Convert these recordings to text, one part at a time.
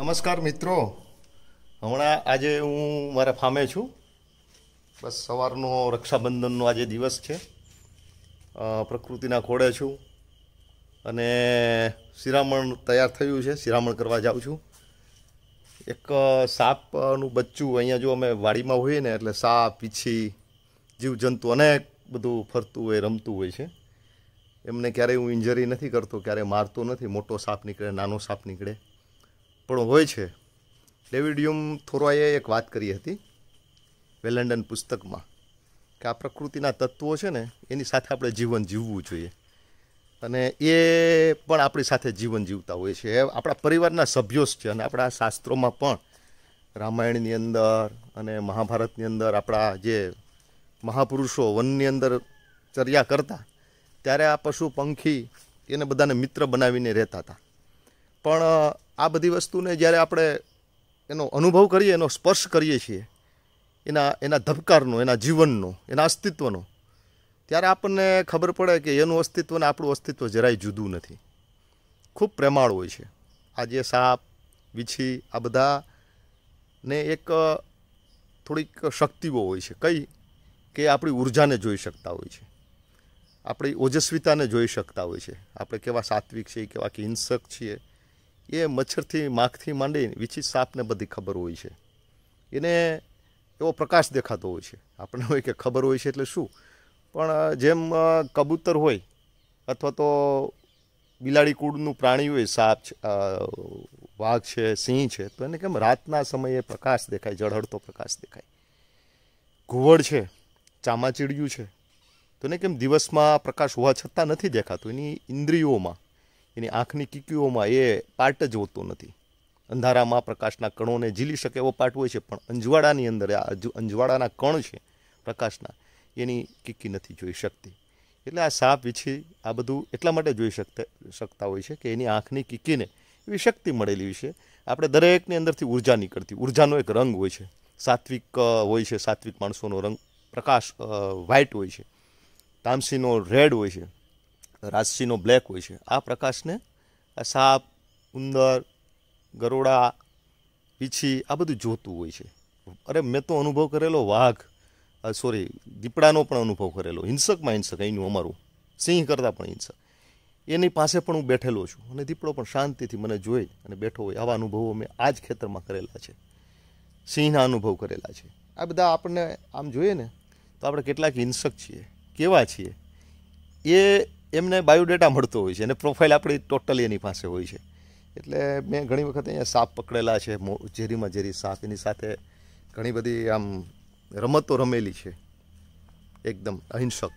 નમસ્કાર મિત્રો હમણાં આજે હું મારા ફામે છું બસ સવારનો રક્ષાબંધનનો આજે દિવસ છે પ્રકૃતિના ખોળે છું અને શિરામણ તૈયાર થયું છે શિરામણ કરવા જાઉં છું એક સાપનું બચ્ચું અહીંયા જો અમે વાડીમાં હોઈએ ને એટલે સાપ પીછી જીવજંતુ અનેક બધું ફરતું હોય રમતું હોય છે એમને ક્યારેય હું ઇન્જરી નથી કરતો ક્યારેય મારતો નથી મોટો સાપ નીકળે નાનો સાપ નીકળે પણ હોય છે ડેવિડ યુમ થોરોએ એક વાત કરી હતી વેલેન્ડન પુસ્તકમાં કે આ પ્રકૃતિના તત્વો છે ને એની સાથે આપણે જીવન જીવવું જોઈએ અને એ પણ આપણી સાથે જીવન જીવતા હોય છે એ આપણા પરિવારના સભ્યો જ છે અને આપણા શાસ્ત્રોમાં પણ રામાયણની અંદર અને મહાભારતની અંદર આપણા જે મહાપુરુષો વનની અંદર ચર્યા કરતા ત્યારે આ પશુ પંખી એને બધાને મિત્ર બનાવીને રહેતા હતા પણ આ બધી વસ્તુને જ્યારે આપણે એનો અનુભવ કરીએ એનો સ્પર્શ કરીએ છીએ એના એના ધબકારનો એના જીવનનો એના અસ્તિત્વનો ત્યારે આપણને ખબર પડે કે એનું અસ્તિત્વ ને આપણું અસ્તિત્વ જરાય જુદું નથી ખૂબ પ્રેમાળ હોય છે આજે સાપ વીછી આ બધા ને એક થોડીક શક્તિઓ હોય છે કઈ કે આપણી ઉર્જાને જોઈ શકતા હોય છે આપણી ઓજસ્વીતાને જોઈ શકતા હોય છે આપણે કેવા સાત્વિક છીએ કેવા કે હિંસક છીએ એ મચ્છરથી માખથી માંડી વિચિત સાપને બધી ખબર હોય છે એને એવો પ્રકાશ દેખાતો હોય છે આપણને હોય કે ખબર હોય છે એટલે શું પણ જેમ કબૂતર હોય અથવા તો બિલાડી કુળનું પ્રાણી હોય સાપ છે વાઘ છે સિંહ છે તો એને કેમ રાતના સમયે પ્રકાશ દેખાય જળહળતો પ્રકાશ દેખાય ઘુવડ છે ચામાચીડિયું છે તો એને કેમ દિવસમાં પ્રકાશ હોવા છતાં નથી દેખાતું એની ઇન્દ્રિયોમાં એની આંખની કીકીઓમાં એ પાર્ટ જ હોતો નથી અંધારામાં પ્રકાશના કણોને ઝીલી શકે એવો પાર્ટ હોય છે પણ અંજવાળાની અંદર આ અંજવાળાના કણ છે પ્રકાશના એની કીકી નથી જોઈ શકતી એટલે આ સાપ વીછી આ બધું એટલા માટે જોઈ શકતા શકતા હોય છે કે એની આંખની કીકીને એવી શક્તિ મળેલી છે આપણે દરેકની અંદરથી ઉર્જા નીકળતી ઉર્જાનો એક રંગ હોય છે સાત્વિક હોય છે સાત્વિક માણસોનો રંગ પ્રકાશ વ્હાઇટ હોય છે તામસીનો રેડ હોય છે રાશિનો બ્લેક હોય છે આ પ્રકાશને આ સાપ ઉંદર ગરોડા પીછી આ બધું જોતું હોય છે અરે મેં તો અનુભવ કરેલો વાઘ સોરી દીપડાનો પણ અનુભવ કરેલો હિંસકમાં હિંસક અહીંનું અમારું સિંહ કરતાં પણ હિંસક એની પાસે પણ હું બેઠેલો છું અને દીપડો પણ શાંતિથી મને જોઈ અને બેઠો હોય આવા અનુભવો મેં આ જ ખેતરમાં કરેલા છે સિંહના અનુભવ કરેલા છે આ બધા આપણને આમ જોઈએ ને તો આપણે કેટલાક હિંસક છીએ કેવા છીએ એ એમને બાયોડેટા મળતો હોય છે અને પ્રોફાઇલ આપણી ટોટલી એની પાસે હોય છે એટલે મેં ઘણી વખત અહીંયા સાપ પકડેલા છે ઝેરીમાં ઝેરી સાપ એની સાથે ઘણી બધી આમ રમતો રમેલી છે એકદમ અહિંસક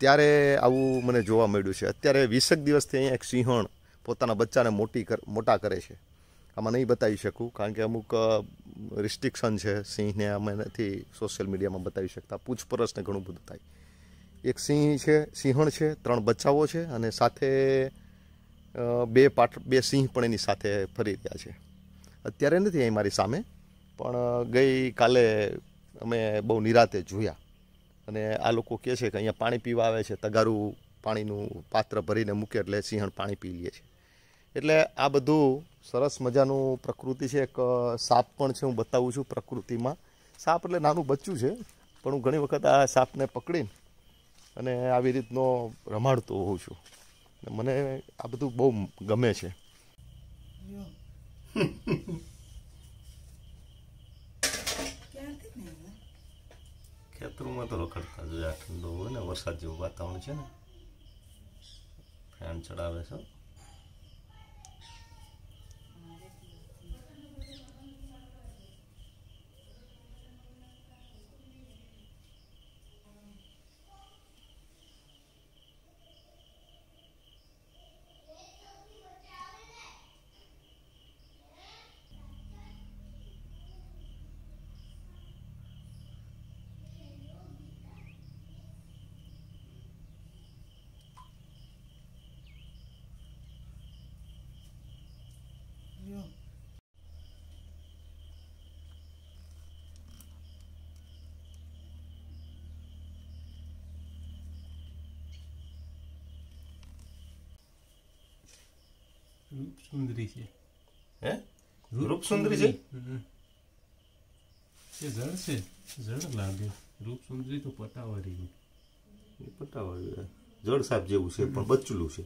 ત્યારે આવું મને જોવા મળ્યું છે અત્યારે વીસેક દિવસથી અહીંયા એક સિંહણ પોતાના બચ્ચાને મોટી મોટા કરે છે આમાં નહીં બતાવી શકું કારણ કે અમુક રિસ્ટ્રિક્શન છે સિંહને અમે નથી સોશિયલ મીડિયામાં બતાવી શકતા પૂછપરછને ઘણું બધું થાય એક સિંહ છે સિંહણ છે ત્રણ બચ્ચાઓ છે અને સાથે બે પાટ બે સિંહ પણ એની સાથે ફરી રહ્યા છે અત્યારે નથી અહીં મારી સામે પણ ગઈ કાલે અમે બહુ નિરાતે જોયા અને આ લોકો કહે છે કે અહીંયા પાણી પીવા આવે છે તગારું પાણીનું પાત્ર ભરીને મૂકે એટલે સિંહણ પાણી પી લે છે એટલે આ બધું સરસ મજાનું પ્રકૃતિ છે એક સાપ પણ છે હું બતાવું છું પ્રકૃતિમાં સાપ એટલે નાનું બચ્ચું છે પણ હું ઘણી વખત આ સાપને પકડીને અને આવી રીતનો રમાડતો હોઉં છું મને આ બધું બહુ ગમે છે ખેતરોમાં તો રખડતા જોયા આ ઠંડો હોય ને વરસાદ જેવું વાતાવરણ છે ને ફેન ચડાવે છે રૂપસુંદરી છે હે રૂપસુંદરી છે એ જળ છે જળ લાગે રૂપસુંદરી તો પટાવારી એ પટાવારી જળ સાપ જેવું છે પણ બચલું છે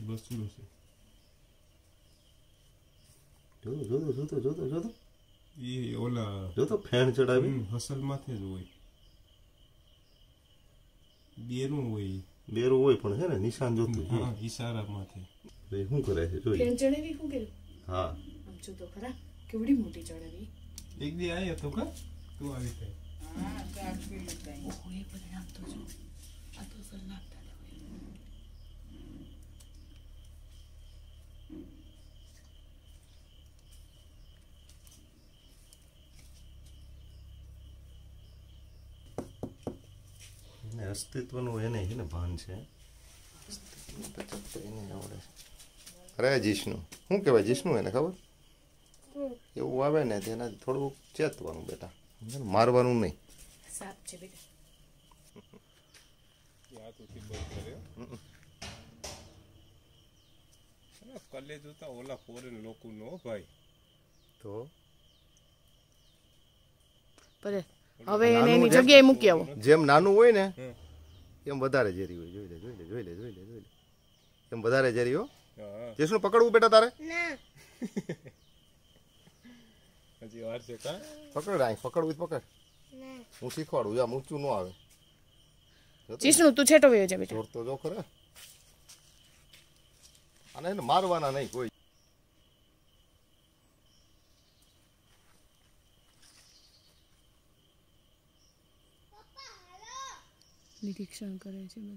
બચલું છે જોતો જોતો જોતો જોતો જોતો એ ઓલા જોતો ફેણ ચડાવી હસલ માથે જ હોય બેરું હોય બેરું હોય પણ છે ને નિશાન જોતું ઈશારા માથે તે શું કરે છે જોઈ ટ્રેન ચડેવી શું કેલું હા આમ જો તો ખરા કેવડી મોટી ચડેવી એક દી આય હતો કા તું આવી તે હા તો આ ફીલ થાય ઓય પરિણામ તો જો આ તો સલાહ અસ્તિત્વનું એને છે ને ભાન છે અસ્તિત્વ એને આવડે છે અરે જીષ્ણુ શું કહેવાય જિષ્ણુ એને ખબર એવું આવે ને તેને થોડુંક ચેતવાનું બેટા મારવાનું નહીં કલે જોતા ઓલા ફોરેન લોકો ભાઈ તો હવે મૂકી જેમ નાનું હોય ને એમ વધારે ઝેરી હોય જોઈ લે જોઈ લે જોઈ લે જોઈ લે જોઈ લે એમ વધારે ઝેરી હોય જેસનું પકડવું બેટા તારે હજી વાર છે કા પકડ રાઈ પકડવું પકડ હું શીખવાડું આમ ઊંચું ન આવે જીસનું તું છેટો વયો જા બેટા જોરતો જો ખરા અને એને મારવાના નહીં કોઈ નિરીક્ષણ કરે છે બધે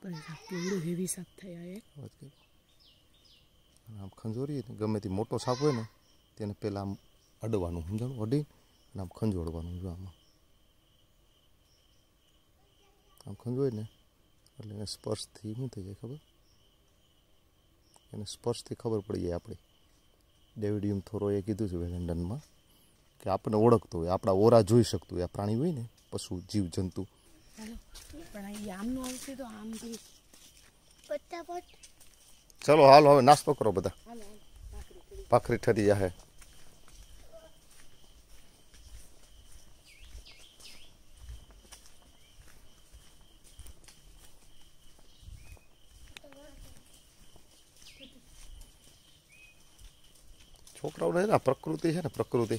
પણ કેવડું હેવી સાપ થયા એ અને આમ ખંજોરી ગમે તે મોટો સાપ હોય ને તેને પહેલાં આમ અડવાનું સમજાણું અડી અને આમ ખંજોડવાનું જો આમાં આમ ખંજોય ને એટલે એને સ્પર્શથી શું થઈ જાય ખબર એને સ્પર્શથી ખબર પડી જાય આપણી ડેવિડિયમ થોરોએ કીધું છે વેલેન્ડનમાં કે આપણને ઓળખતો હોય આપણા ઓરા જોઈ શકતું હોય આ પ્રાણી હોય ને પશુ જીવ જંતુ પણ આમનું આવશે તો આમ બી પટાપટ ચલો હાલો હવે નાસ્તો કરો બધા ભાખરી ઠરી જાહે છોકરાઓને ને પ્રકૃતિ છે ને પ્રકૃતિ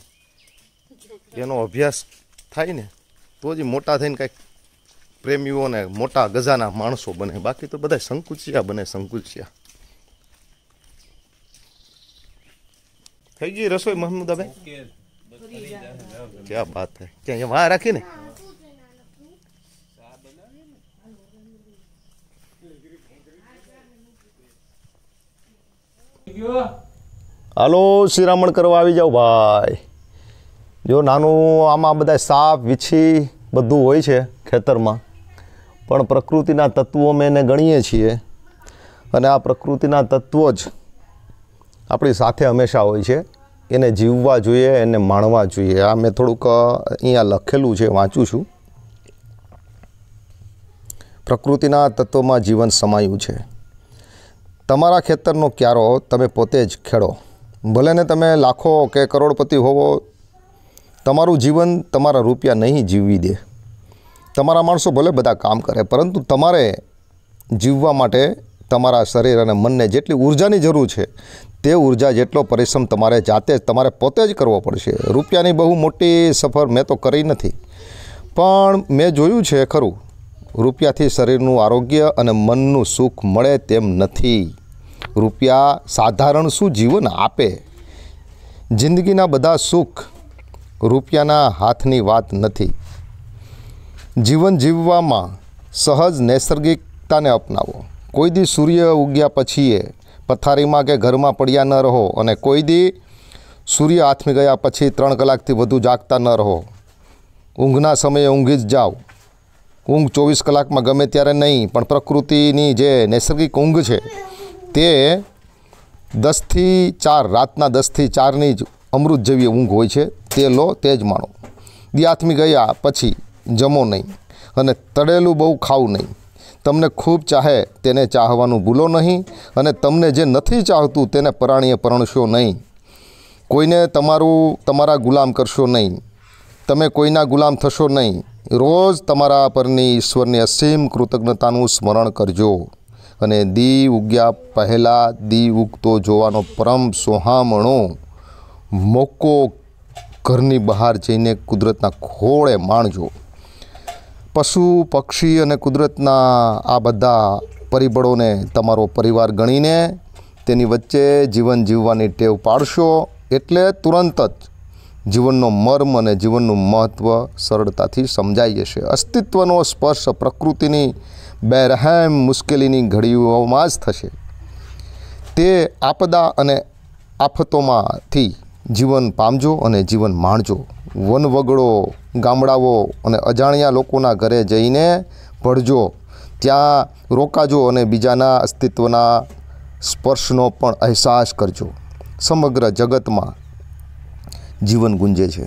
એનો અભ્યાસ થાય ને તો જ મોટા થઈને કંઈક પ્રેમીઓને મોટા ગજાના માણસો બને બાકી તો બધા સંકુચિયા બને સંકુચિયા થઈ ગઈ રસોઈ મહમુદાભાઈ ક્યાં વાત હે ક્યાં વાહ રાખી ને હાલો શિરામણ કરવા આવી જાઓ ભાઈ જો નાનું આમાં બધા સાપ વીછી બધું હોય છે ખેતરમાં પણ પ્રકૃતિના તત્વો મેં એને ગણીએ છીએ અને આ પ્રકૃતિના તત્વો જ આપણી સાથે હંમેશા હોય છે એને જીવવા જોઈએ એને માણવા જોઈએ આ મેં થોડુંક અહીંયા લખેલું છે વાંચું છું પ્રકૃતિના તત્વમાં જીવન સમાયું છે તમારા ખેતરનો ક્યારો તમે પોતે જ ખેડો ભલે ને તમે લાખો કે કરોડપતિ હોવો તમારું જીવન તમારા રૂપિયા નહીં જીવવી દે તમારા માણસો ભલે બધા કામ કરે પરંતુ તમારે જીવવા માટે તમારા શરીર અને મનને જેટલી ઊર્જાની જરૂર છે તે ઊર્જા જેટલો પરિશ્રમ તમારે જાતે જ તમારે પોતે જ કરવો પડશે રૂપિયાની બહુ મોટી સફર મેં તો કરી નથી પણ મેં જોયું છે ખરું રૂપિયાથી શરીરનું આરોગ્ય અને મનનું સુખ મળે તેમ નથી રૂપિયા સાધારણ શું જીવન આપે જિંદગીના બધા સુખ રૂપિયાના હાથની વાત નથી જીવન જીવવામાં સહજ નૈસર્ગિકતાને અપનાવો કોઈ દી સૂર્ય ઉગ્યા પછીએ પથારીમાં કે ઘરમાં પડ્યા ન રહો અને કોઈ દી સૂર્ય આથમી ગયા પછી ત્રણ કલાકથી વધુ જાગતા ન રહો ઊંઘના સમયે ઊંઘી જ જાઓ ઊંઘ ચોવીસ કલાકમાં ગમે ત્યારે નહીં પણ પ્રકૃતિની જે નૈસર્ગિક ઊંઘ છે તે દસથી ચાર રાતના દસથી ચારની જ અમૃત જેવી ઊંઘ હોય છે તે લો તે જ માણો દિયાથમી ગયા પછી જમો નહીં અને તળેલું બહુ ખાવું નહીં તમને ખૂબ ચાહે તેને ચાહવાનું ભૂલો નહીં અને તમને જે નથી ચાહતું તેને પરાણીએ પરણશો નહીં કોઈને તમારું તમારા ગુલામ કરશો નહીં તમે કોઈના ગુલામ થશો નહીં રોજ તમારા પરની ઈશ્વરની અસીમ કૃતજ્ઞતાનું સ્મરણ કરજો અને દી ઉગ્યા પહેલાં દી ઉગતો જોવાનો પરમ સોહામણો મોકો ઘરની બહાર જઈને કુદરતના ખોળે માણજો પશુ પક્ષી અને કુદરતના આ બધા પરિબળોને તમારો પરિવાર ગણીને તેની વચ્ચે જીવન જીવવાની ટેવ પાડશો એટલે તુરંત જ જીવનનો મર્મ અને જીવનનું મહત્ત્વ સરળતાથી સમજાઈ જશે અસ્તિત્વનો સ્પર્શ પ્રકૃતિની બેરહેમ મુશ્કેલીની ઘડીઓમાં જ થશે તે આપદા અને આફતોમાંથી જીવન પામજો અને જીવન માણજો વનવગડો ગામડાઓ અને અજાણ્યા લોકોના ઘરે જઈને ભળજો ત્યાં રોકાજો અને બીજાના અસ્તિત્વના સ્પર્શનો પણ અહેસાસ કરજો સમગ્ર જગતમાં જીવન ગુંજે છે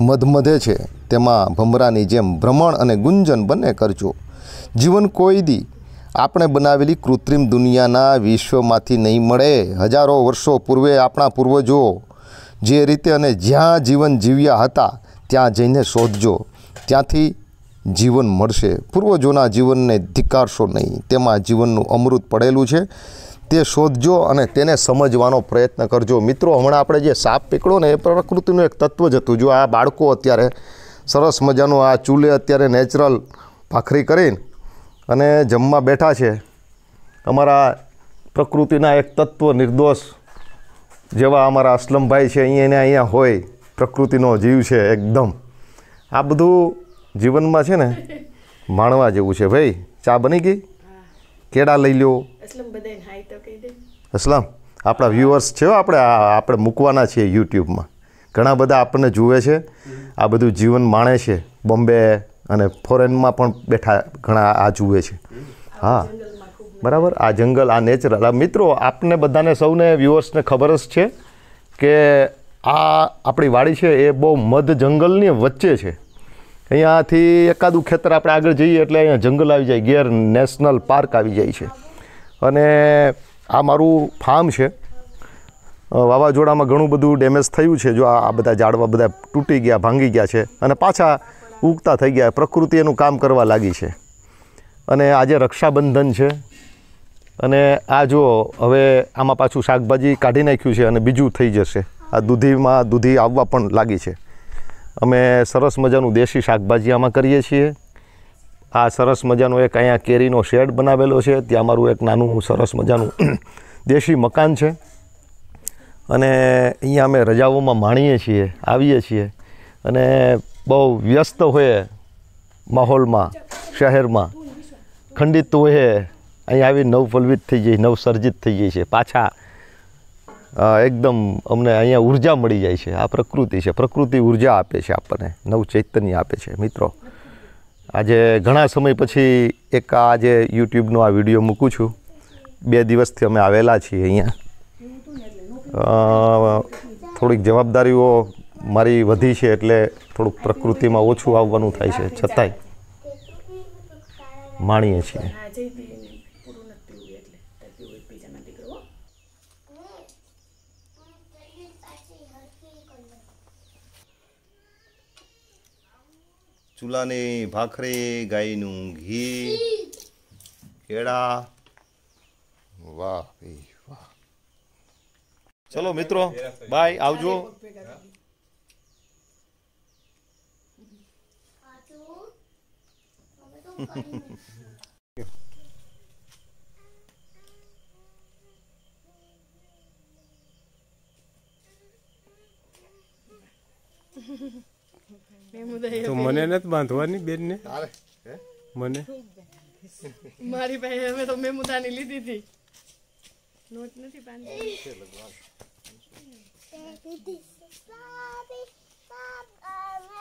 મધમધે છે તેમાં ભમરાની જેમ ભ્રમણ અને ગુંજન બંને કરજો જીવન કોઈ દી આપણે બનાવેલી કૃત્રિમ દુનિયાના વિશ્વમાંથી નહીં મળે હજારો વર્ષો પૂર્વે આપણા પૂર્વજો જે રીતે અને જ્યાં જીવન જીવ્યા હતા ત્યાં જઈને શોધજો ત્યાંથી જીવન મળશે પૂર્વજોના જીવનને ધિકારશો નહીં તેમાં જીવનનું અમૃત પડેલું છે તે શોધજો અને તેને સમજવાનો પ્રયત્ન કરજો મિત્રો હમણાં આપણે જે સાપ પીકળો ને એ પ્રકૃતિનું એક તત્વ જ હતું જો આ બાળકો અત્યારે સરસ મજાનું આ ચૂલે અત્યારે નેચરલ ભાખરી કરીને અને જમવા બેઠા છે અમારા પ્રકૃતિના એક તત્વ નિર્દોષ જેવા અમારા અસલમભાઈ છે અહીંયા એને અહીંયા હોય પ્રકૃતિનો જીવ છે એકદમ આ બધું જીવનમાં છે ને માણવા જેવું છે ભાઈ ચા બની ગઈ કેડા લઈ લ્યો અસલમ આપણા વ્યુઅર્સ છે આપણે આપણે મૂકવાના છીએ યુટ્યુબમાં ઘણા બધા આપણને જુએ છે આ બધું જીવન માણે છે બોમ્બે અને ફોરેનમાં પણ બેઠા ઘણા આ જુએ છે હા બરાબર આ જંગલ આ નેચરલ આ મિત્રો આપને બધાને સૌને વ્યુઅર્સને ખબર જ છે કે આ આપણી વાડી છે એ બહુ મધ જંગલની વચ્ચે છે અહીંયાથી એકાદું ખેતર આપણે આગળ જઈએ એટલે અહીંયા જંગલ આવી જાય ગેર નેશનલ પાર્ક આવી જાય છે અને આ મારું ફાર્મ છે વાવાઝોડામાં ઘણું બધું ડેમેજ થયું છે જો આ બધા ઝાડવા બધા તૂટી ગયા ભાંગી ગયા છે અને પાછા ઉગતા થઈ ગયા પ્રકૃતિ એનું કામ કરવા લાગી છે અને આજે રક્ષાબંધન છે અને આ જુઓ હવે આમાં પાછું શાકભાજી કાઢી નાખ્યું છે અને બીજું થઈ જશે આ દૂધીમાં દૂધી આવવા પણ લાગી છે અમે સરસ મજાનું દેશી શાકભાજી આમાં કરીએ છીએ આ સરસ મજાનો એક અહીંયા કેરીનો શેડ બનાવેલો છે ત્યાં અમારું એક નાનું સરસ મજાનું દેશી મકાન છે અને અહીંયા અમે રજાઓમાં માણીએ છીએ આવીએ છીએ અને બહુ વ્યસ્ત હોય માહોલમાં શહેરમાં ખંડિત હોય અહીં આવી નવપલ્વિત થઈ જઈ નવસર્જિત થઈ જાય છે પાછા એકદમ અમને અહીંયા ઉર્જા મળી જાય છે આ પ્રકૃતિ છે પ્રકૃતિ ઉર્જા આપે છે આપણને નવ ચૈતન્ય આપે છે મિત્રો આજે ઘણા સમય પછી એક આ જે યુટ્યુબનો આ વિડીયો મૂકું છું બે દિવસથી અમે આવેલા છીએ અહીંયા થોડીક જવાબદારીઓ મારી વધી છે એટલે થોડુંક પ્રકૃતિમાં ઓછું આવવાનું થાય છે છતાંય માણીએ છીએ ચૂલાની ભાખરે ગાયનું ઘી કેળા વાહ વાહ ચલો મિત્રો બાય આવજો Mm-hmm. તો મને નથી બાંધવાની બેન ને મને મારી પાસે હવે તો મુદાની લીધી હતી નોટ નથી બાંધી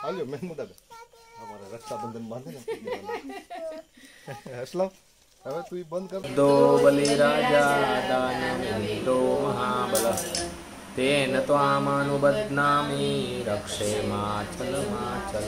હાલ્યો મેમુદા અમારા રક્ષાબંધન બાંધે ને હસલાવ હવે તું બંધ કર દો બલિ રાજા દાન દો મહાબલ તેન ત્વામનુબધ્નામિ રક્ષે માચલ માચલ